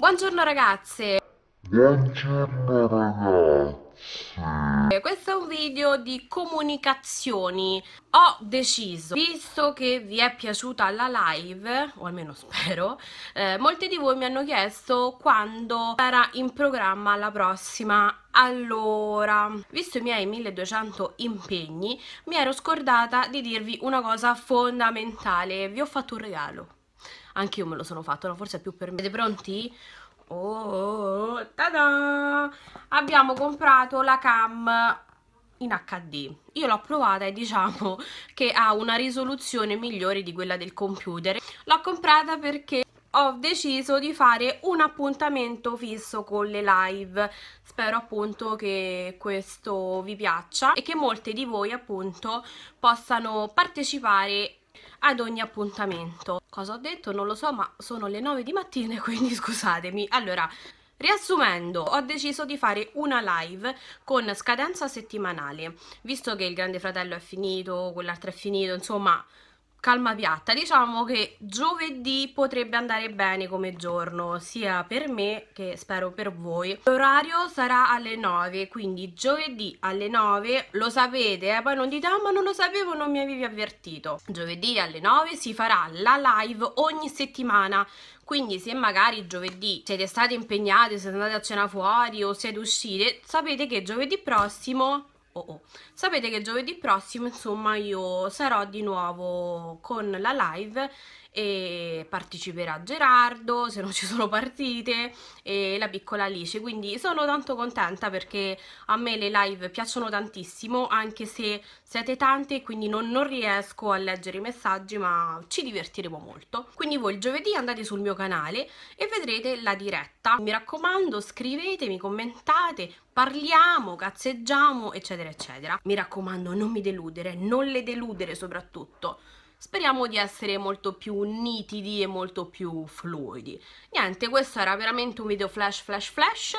Buongiorno ragazze! Buongiorno ragazzi! Eh, questo è un video di comunicazioni. Ho deciso, visto che vi è piaciuta la live, o almeno spero, eh, molti di voi mi hanno chiesto quando sarà in programma la prossima allora, visto i miei 1200 impegni, mi ero scordata di dirvi una cosa fondamentale. Vi ho fatto un regalo. Anche io me lo sono fatto, no? forse è più per me. Siete pronti? Oh, tada! Abbiamo comprato la cam in HD. Io l'ho provata e diciamo che ha una risoluzione migliore di quella del computer. L'ho comprata perché ho deciso di fare un appuntamento fisso con le live spero appunto che questo vi piaccia e che molte di voi appunto possano partecipare ad ogni appuntamento. Cosa ho detto non lo so, ma sono le 9 di mattina, quindi scusatemi. Allora, Riassumendo, ho deciso di fare una live con scadenza settimanale, visto che il Grande Fratello è finito, quell'altro è finito, insomma calma piatta diciamo che giovedì potrebbe andare bene come giorno sia per me che spero per voi l'orario sarà alle 9 quindi giovedì alle 9 lo sapete eh? poi non dite ah ma non lo sapevo non mi avevi avvertito giovedì alle 9 si farà la live ogni settimana quindi se magari giovedì siete state impegnate, siete andate a cena fuori o siete uscite, sapete che giovedì prossimo oh oh. Sapete che giovedì prossimo, insomma, io sarò di nuovo con la live e parteciperà Gerardo, se non ci sono partite, e la piccola Alice, quindi sono tanto contenta perché a me le live piacciono tantissimo, anche se siete tante e quindi non, non, riesco a leggere i messaggi, ma ci divertiremo molto. Quindi voi il giovedì andate sul mio canale e vedrete la diretta. Mi raccomando, scrivetemi, commentate, parliamo, cazzeggiamo, eccetera, eccetera. Mi raccomando, non mi deludere, non le deludere soprattutto speriamo di essere molto più nitidi e molto più fluidi niente questo era veramente un video flash flash flash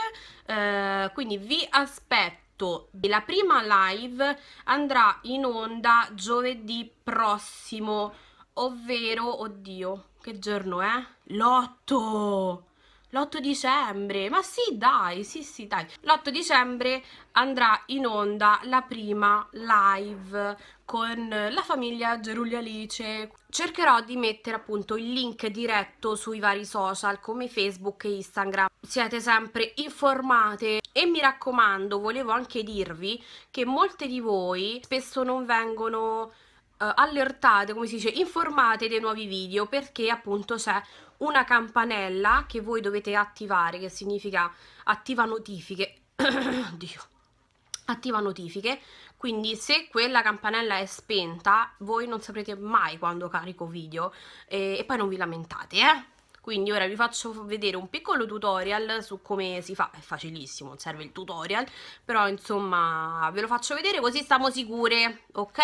eh, quindi vi aspetto la prima live andrà in onda giovedì prossimo ovvero oddio che giorno è L'otto! L'8 dicembre, ma sì dai, sì sì dai. L'8 dicembre andrà in onda la prima live con la famiglia Gerulli Alice. Cercherò di mettere appunto il link diretto sui vari social come Facebook e Instagram. Siete sempre informate e mi raccomando, volevo anche dirvi che molte di voi spesso non vengono eh, allertate, come si dice, informate dei nuovi video perché appunto c'è una campanella che voi dovete attivare, che significa attiva notifiche. Oddio. Attiva notifiche, quindi se quella campanella è spenta voi non saprete mai quando carico video e, e poi non vi lamentate, eh? Quindi ora vi faccio vedere un piccolo tutorial su come si fa, è facilissimo, non serve il tutorial, però insomma ve lo faccio vedere così stiamo sicure, ok?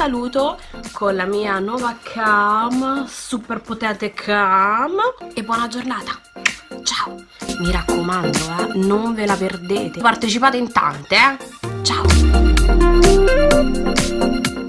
saluto con la mia nuova cam, super potente cam e buona giornata. Ciao! Mi raccomando, eh, non ve la perdete. Partecipate in tante, eh. Ciao!